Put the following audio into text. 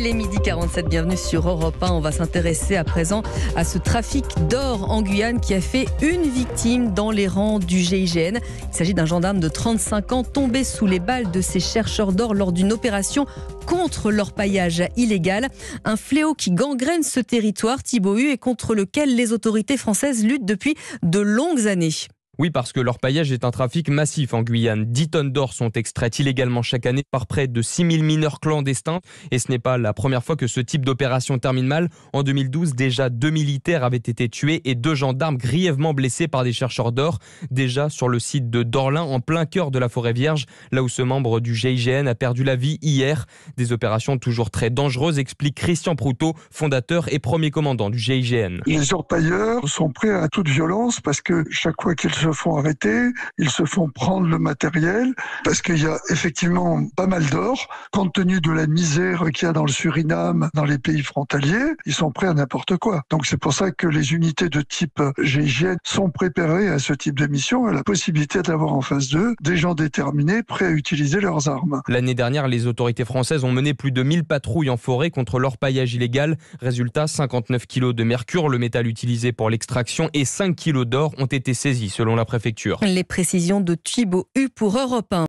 Il est midi 47, bienvenue sur Europe 1. On va s'intéresser à présent à ce trafic d'or en Guyane qui a fait une victime dans les rangs du GIGN. Il s'agit d'un gendarme de 35 ans tombé sous les balles de ses chercheurs d'or lors d'une opération contre leur paillage illégal, un fléau qui gangrène ce territoire, Thibaut et contre lequel les autorités françaises luttent depuis de longues années. Oui, parce que paillage est un trafic massif en Guyane. 10 tonnes d'or sont extraites illégalement chaque année par près de 6000 mineurs clandestins. Et ce n'est pas la première fois que ce type d'opération termine mal. En 2012, déjà deux militaires avaient été tués et deux gendarmes grièvement blessés par des chercheurs d'or. Déjà sur le site de Dorlin, en plein cœur de la forêt vierge, là où ce membre du GIGN a perdu la vie hier. Des opérations toujours très dangereuses, explique Christian Proutot, fondateur et premier commandant du GIGN. Les orpailleurs sont prêts à toute violence parce que chaque fois qu'ils se font arrêter, ils se font prendre le matériel, parce qu'il y a effectivement pas mal d'or, compte tenu de la misère qu'il y a dans le Suriname, dans les pays frontaliers, ils sont prêts à n'importe quoi. Donc c'est pour ça que les unités de type GIGN sont préparées à ce type de mission, à la possibilité d'avoir en face d'eux des gens déterminés, prêts à utiliser leurs armes. L'année dernière, les autorités françaises ont mené plus de 1000 patrouilles en forêt contre l'orpaillage illégal. Résultat, 59 kg de mercure, le métal utilisé pour l'extraction, et 5 kg d'or ont été saisis selon les précisions de Thibaut U pour Europe 1.